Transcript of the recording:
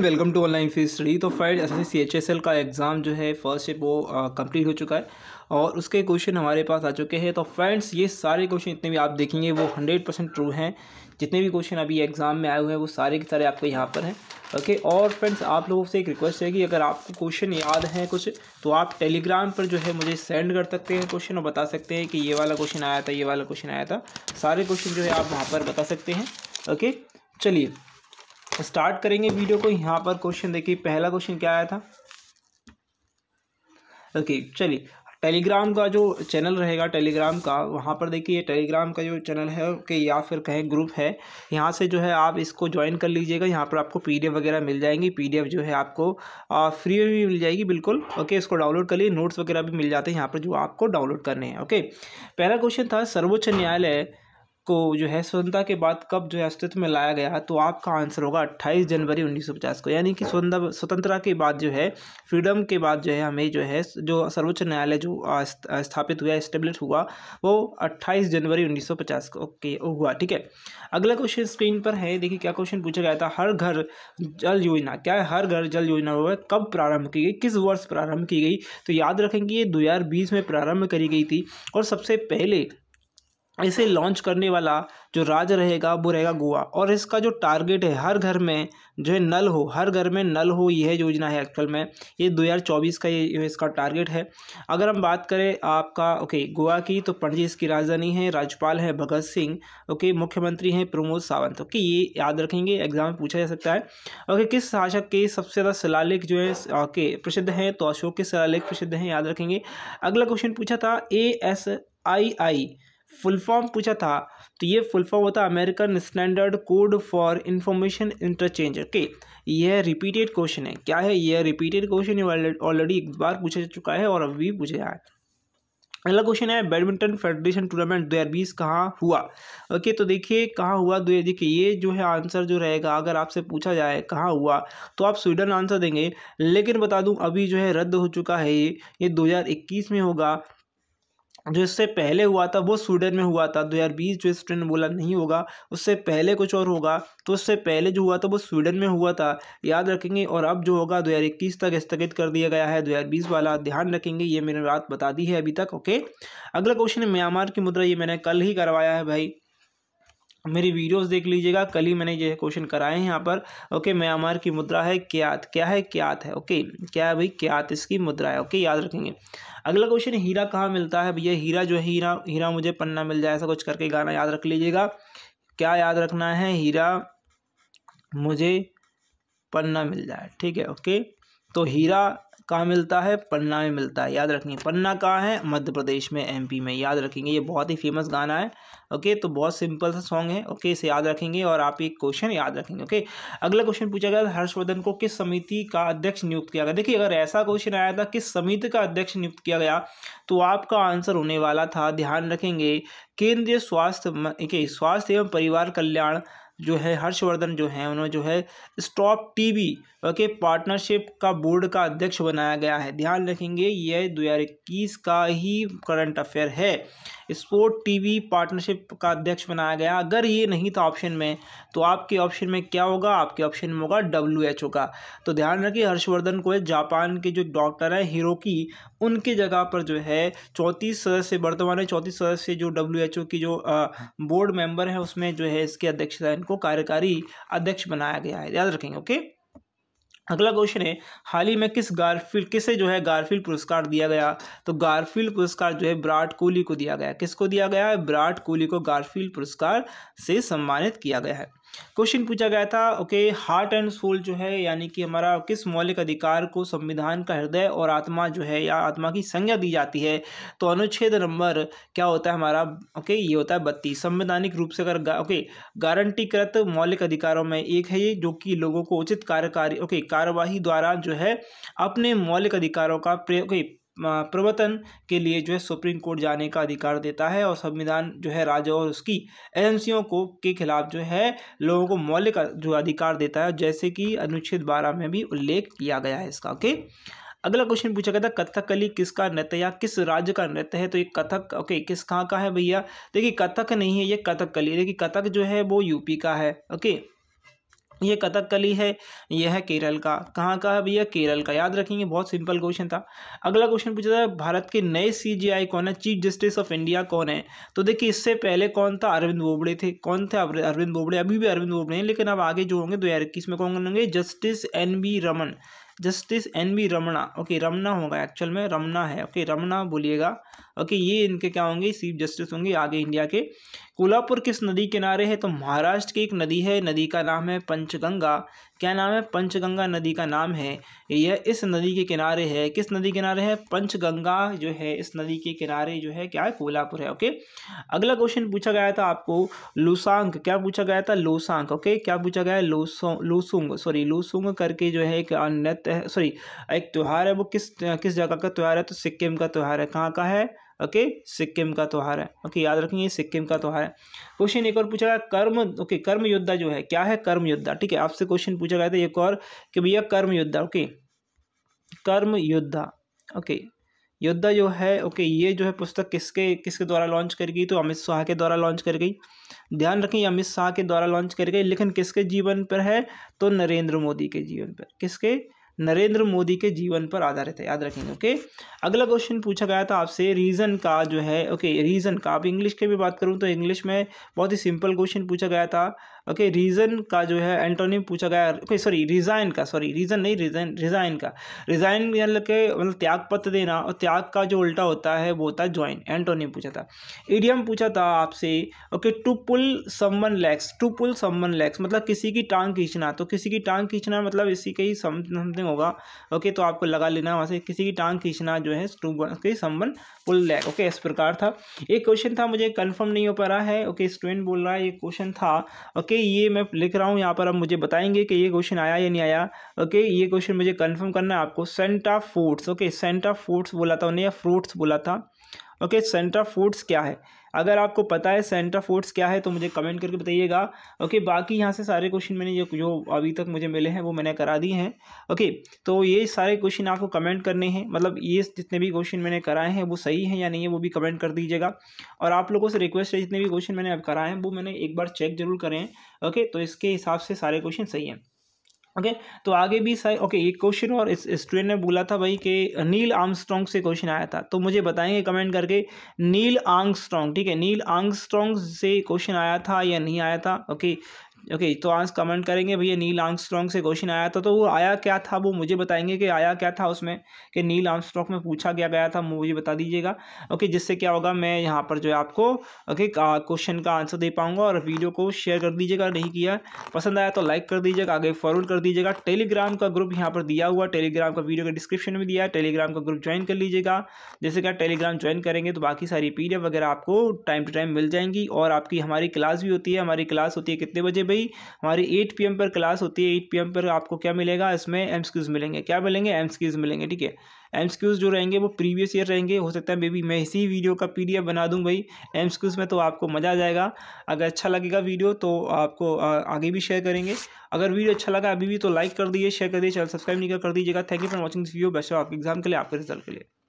welcome to online fees study तो friend S S C H S L का exam जो है first है वो कंप्लीट हो चुका है और उसके क्वेश्चन हमारे पास आ चुके हैं तो फ्रेंड्स ये सारे क्वेश्चन जितने भी आप देखेंगे वो हंड्रेड परसेंट ट्रू हैं जितने भी क्वेश्चन अभी एग्ज़ाम में आए हुए हैं वो सारे के सारे आपके यहाँ पर हैं ओके और फ्रेंड्स आप लोगों से एक रिक्वेस्ट है कि अगर आपको क्वेश्चन याद है कुछ तो आप टेलीग्राम पर जो है मुझे सेंड कर सकते हैं क्वेश्चन और बता सकते हैं कि ये वाला क्वेश्चन आया था ये वाला क्वेश्चन आया था सारे क्वेश्चन जो है आप वहाँ पर बता सकते हैं ओके चलिए स्टार्ट तो करेंगे वीडियो को यहाँ पर क्वेश्चन देखिए पहला क्वेश्चन क्या आया था ओके चलिए टेलीग्राम का जो चैनल रहेगा टेलीग्राम का वहाँ पर देखिए टेलीग्राम का जो चैनल है ओके या फिर कहें ग्रुप है यहाँ से जो है आप इसको ज्वाइन कर लीजिएगा यहाँ पर आपको पीडीएफ वगैरह मिल जाएंगी पीडीएफ जो है आपको फ्री में भी मिल जाएगी बिल्कुल ओके इसको डाउनलोड कर लिए नोट्स वगैरह भी मिल जाते हैं यहाँ पर जो आपको डाउनलोड करने हैं ओके पहला क्वेश्चन था सर्वोच्च न्यायालय को जो है स्वतंत्रता के बाद कब जो है अस्तित्व में लाया गया तो आपका आंसर होगा 28 जनवरी 1950 को यानी कि स्वतंत्रता के बाद जो है फ्रीडम के बाद जो है हमें जो है जो सर्वोच्च न्यायालय जो स्थापित हुआ इस्टेब्लिश हुआ वो 28 जनवरी 1950 को ओके हुआ ठीक है अगला क्वेश्चन स्क्रीन पर है देखिए क्या क्वेश्चन पूछा गया था हर घर जल योजना क्या है हर घर जल योजना हुआ कब प्रारंभ की गई किस वर्ष प्रारंभ की गई तो याद रखेंगे ये दो में प्रारंभ करी गई थी और सबसे पहले इसे लॉन्च करने वाला जो राज्य रहेगा वो रहेगा गोवा और इसका जो टारगेट है हर घर में जो है नल हो हर घर में नल हो यह योजना है एक्चुअल में ये 2024 का ये इसका टारगेट है अगर हम बात करें आपका ओके गोवा की तो पणजी इसकी राजधानी है राज्यपाल है भगत सिंह ओके मुख्यमंत्री हैं प्रमोद सावंत ओके ये याद रखेंगे एग्जाम में पूछा जा सकता है ओके किस शासक के सबसे ज़्यादा शिलालेख जो है ओके प्रसिद्ध हैं तो अशोक के शिलालेख प्रसिद्ध हैं याद रखेंगे अगला क्वेश्चन पूछा था A S I I full form पूछा था तो ये फुल फॉर्म होता American standard code for information interchange okay यह रिपीटेड क्वेश्चन है क्या है यह रिपीटेड क्वेश्चन ऑलरेडी एक बार पूछा जा चुका है और अभी भी पूछा जाए अगला क्वेश्चन है बैडमिंटन फेडरेशन टूर्नामेंट दो हज़ार बीस कहाँ हुआ ओके तो देखिए कहाँ हुआ दो देखिए ये जो है आंसर जो रहेगा अगर आपसे पूछा जाए कहाँ हुआ तो आप स्वीडन आंसर देंगे लेकिन बता दूं अभी जो है रद्द हो चुका है ये ये दो हज़ार इक्कीस में होगा जो इससे पहले हुआ था वो स्वीडन में हुआ था 2020 जो स्टूडेंट बोला नहीं होगा उससे पहले कुछ और होगा तो उससे पहले जो हुआ था वो स्वीडन में हुआ था याद रखेंगे और अब जो होगा 2021 तक स्थगित कर दिया गया है 2020 वाला ध्यान रखेंगे ये मैंने बात बता दी है अभी तक ओके अगला क्वेश्चन है म्यांमार की मुद्रा ये मैंने कल ही करवाया है भाई मेरी वीडियोस देख लीजिएगा कल ही मैंने ये क्वेश्चन कराए हैं यहाँ पर ओके म्यांमार की मुद्रा है क्यात क्या है क्यात है ओके क्या है भाई क्यात इसकी मुद्रा है ओके याद रखेंगे अगला क्वेश्चन हीरा कहाँ मिलता है भैया हीरा जो है हीरा हीरा मुझे पन्ना मिल जाए ऐसा कुछ करके गाना याद रख लीजिएगा क्या याद रखना है हीरा मुझे पन्ना मिल जाए ठीक है ओके तो हीरा कहाँ मिलता है पन्ना में मिलता है याद रखेंगे पन्ना कहाँ है मध्य प्रदेश में एमपी में याद रखेंगे ये बहुत ही फेमस गाना है ओके तो बहुत सिंपल सा सॉन्ग है ओके इसे याद रखेंगे और आप एक क्वेश्चन याद रखेंगे ओके अगला क्वेश्चन पूछा गया हर्षवर्धन को किस समिति का अध्यक्ष नियुक्त किया गया देखिए अगर ऐसा क्वेश्चन आया था किस समिति का अध्यक्ष नियुक्त किया गया तो आपका आंसर होने वाला था ध्यान रखेंगे केंद्रीय स्वास्थ्य स्वास्थ्य एवं परिवार कल्याण जो है हर्षवर्धन जो है उन्हें जो है स्टॉप टीवी ओके पार्टनरशिप का बोर्ड का अध्यक्ष बनाया गया है ध्यान रखेंगे यह दो का ही करंट अफेयर है स्पोर्ट टीवी पार्टनरशिप का अध्यक्ष बनाया गया अगर ये नहीं था ऑप्शन में तो आपके ऑप्शन में क्या होगा आपके ऑप्शन में होगा डब्ल्यू एच ओ का तो ध्यान रखिए हर्षवर्धन को जापान के जो डॉक्टर हैं हीरो की उनके जगह पर जो है चौंतीस सदस्य वर्तमान में चौंतीस सदस्य जो डब्ल्यू एच ओ की जो बोर्ड मेंबर हैं उसमें जो है इसके अध्यक्षता इनको कार्यकारी अध्यक्ष बनाया गया है याद रखेंगे ओके अगला क्वेश्चन है हाल ही में किस गारफील्ड किसे जो है गारफील्ड पुरस्कार दिया गया तो गारफील्ड पुरस्कार जो है विराट कोहली को दिया गया किसको दिया गया है विराट कोहली को गारफील्ड पुरस्कार से सम्मानित किया गया है क्वेश्चन पूछा गया था ओके हार्ट एंड सोल जो है यानी कि हमारा किस मौलिक अधिकार को संविधान का हृदय और आत्मा जो है या आत्मा की संज्ञा दी जाती है तो अनुच्छेद नंबर क्या होता है हमारा ओके ये होता है बत्तीस संवैधानिक रूप से अगर गा, ओके गारंटीकृत मौलिक अधिकारों में एक है ये जो कि लोगों को उचित कार्यकारी ओके कार्यवाही द्वारा जो है अपने मौलिक अधिकारों का ओके प्रवर्तन के लिए जो है सुप्रीम कोर्ट जाने का अधिकार देता है और संविधान जो है राज्य और उसकी एजेंसियों को के खिलाफ जो है लोगों को मौलिक जो अधिकार देता है जैसे कि अनुच्छेद बारह में भी उल्लेख किया गया है इसका ओके अगला क्वेश्चन पूछा गया था कथकली किसका नृत्य या किस राज्य का नृत्य है तो ये कथक ओके किस कहाँ का है भैया देखिए कथक नहीं है ये कथकली देखिए कथक जो है वो यूपी का है ओके ये कथकली है यह है केरल का कहाँ का है भैया केरल का याद रखेंगे बहुत सिंपल क्वेश्चन था अगला क्वेश्चन पूछा था भारत के नए सीजीआई कौन है चीफ जस्टिस ऑफ इंडिया कौन है तो देखिए इससे पहले कौन था अरविंद बोबड़े थे कौन थे अरविंद बोबड़े अभी भी अरविंद बोबड़े हैं लेकिन अब आगे जो होंगे दो हज़ार इक्कीस में कौन होंगे justice N B Raman justice N B Ramana okay Ramana होगा एक्चुअल में रमना है ओके रमना बोलिएगा ओके ये इनके क्या होंगे चीफ जस्टिस होंगे आगे इंडिया के कोल्हापुर किस नदी किनारे है तो महाराष्ट्र की एक नदी है नदी का नाम है पंचगंगा क्या नाम है पंचगंगा नदी का नाम है यह इस नदी के किनारे है किस नदी किनारे है पंचगंगा जो है इस नदी के किनारे जो है क्या है कोल्हापुर है ओके अगला क्वेश्चन पूछा गया था आपको लुसांग क्या पूछा गया था लोसांग ओके क्या पूछा गया लोसुंग सॉरी लोसुंग करके जो है एक नृत्य सॉरी एक त्यौहार है वो किस किस जगह का त्यौहार है तो सिक्किम का त्यौहार है कहाँ का है ओके सिक्किम का त्यौहार है ओके याद रखेंगे सिक्किम का त्यौहार है क्वेश्चन एक और पूछा गया कर्म ओके कर्म योद्धा जो है क्या है कर्म योद्धा ठीक है आपसे क्वेश्चन पूछा गया था एक और कि भैया कर्म योद्धा ओके कर्म योद्धा ओके योद्धा जो है ओके ये जो है पुस्तक किसके किसके द्वारा लॉन्च कर गई तो अमित शाह के द्वारा लॉन्च कर गई ध्यान रखें अमित शाह के द्वारा लॉन्च कर गई लेकिन किसके जीवन पर है तो नरेंद्र मोदी के जीवन पर किसके नरेंद्र मोदी के जीवन पर आधारित है याद रखेंगे ओके अगला क्वेश्चन पूछा गया था आपसे रीज़न का जो है ओके रीज़न का आप इंग्लिश के भी बात करूँ तो इंग्लिश में बहुत ही सिंपल क्वेश्चन पूछा गया था ओके रीज़न का जो है एंटोनिम पूछा गया सॉरी रिज़ाइन का सॉरी रीज़न नहीं रिज़ाइन रिज़ाइन का रिज़ाइन मतलब के मतलब त्याग पत्र देना और त्याग का जो उल्टा होता है वो होता है ज्वाइन एंटोनिम पूछा था ईडियम पूछा था आपसे okay to pull someone legs to pull someone legs मतलब किसी की टांग खींचना तो किसी की टांग खींचना मतलब इसी का ही समथिंग होगा ओके तो आपको लगा लेना वहाँ से किसी की टांग खींचना जो है टू के समन पुल लेग ओके इस प्रकार था एक क्वेश्चन था मुझे कन्फर्म नहीं हो पा रहा है ओके स्टूडेंट बोल रहा है ये क्वेश्चन था ओके ओके ये मैं लिख रहा हूँ यहाँ पर आप मुझे बताएंगे कि ये क्वेश्चन आया या नहीं आया ओके ये क्वेश्चन मुझे कन्फर्म करना है आपको Santa Foods okay Santa Foods बोला था उन्हें या फ्रूट्स बोला था ओके सेंटा फूड्स क्या है अगर आपको पता है सेंटर फोर्स क्या है तो मुझे कमेंट करके बताइएगा ओके बाकी यहाँ से सारे क्वेश्चन मैंने जो जो अभी तक मुझे मिले हैं वो मैंने करा दिए हैं ओके तो ये सारे क्वेश्चन आपको कमेंट करने हैं मतलब ये जितने भी क्वेश्चन मैंने कराए हैं वो सही हैं या नहीं है वो भी कमेंट कर दीजिएगा और आप लोगों से रिक्वेस्ट है जितने भी क्वेश्चन मैंने अब कराए हैं वो मैंने एक बार चेक जरूर करें ओके तो इसके हिसाब से सारे क्वेश्चन सही हैं ओके okay, तो आगे भी सर ओके okay, एक क्वेश्चन और इस स्टूडेंट ने बोला था भाई कि नील आर्मस्ट्रॉन्ग से क्वेश्चन आया था तो मुझे बताएंगे कमेंट करके नील आर्मस्ट्रॉन्ग ठीक है नील आर्मस्ट्रॉन्ग से क्वेश्चन आया था या नहीं आया था ओके okay, ओके तो आज कमेंट करेंगे भैया नील आर्मस्ट्रॉन्ग से क्वेश्चन आया था तो वो आया क्या था वो मुझे बताएंगे कि आया क्या था उसमें कि नील आर्मस्ट्रॉन्ग में पूछा क्या गया था मुझे बता दीजिएगा ओके जिससे क्या होगा मैं यहाँ पर जो है आपको ओके क्वेश्चन का आंसर दे पाऊँगा और वीडियो को शेयर कर दीजिएगा नहीं किया पसंद आया तो लाइक कर दीजिएगा आगे फॉरवर्ड कर दीजिएगा टेलीग्राम का ग्रुप यहाँ पर दिया हुआ टेलीग्राम का वीडियो का डिस्क्रिप्शन में दिया है टेलीग्राम का ग्रुप ज्वाइन कर लीजिएगा जैसे क्या टेलीग्राम ज्वाइन करेंगे तो बाकी सारी पी वगैरह आपको टाइम टू टाइम मिल जाएंगी और आपकी हमारी क्लास भी होती है हमारी क्लास होती है कितने बजे भाई हमारी एट पी पर क्लास होती है एट पी पर आपको क्या मिलेगा इसमें एम मिलेंगे क्या मिलेंगे एम मिलेंगे ठीक है एम जो रहेंगे वो प्रीवियस ईयर रहेंगे हो सकता है बेबी मैं इसी वीडियो का पी बना दूँ भाई एम में तो आपको मज़ा आ जाएगा अगर अच्छा लगेगा वीडियो तो आपको आगे भी शेयर करेंगे अगर वीडियो अच्छा लगा अभी भी तो लाइक कर दीजिए शेयर कर दीजिए चैनल सब्सक्राइब नहीं कर दीजिएगा thank you for watching this video best आपके एग्जाम के लिए आपके रिजल्ट के लिए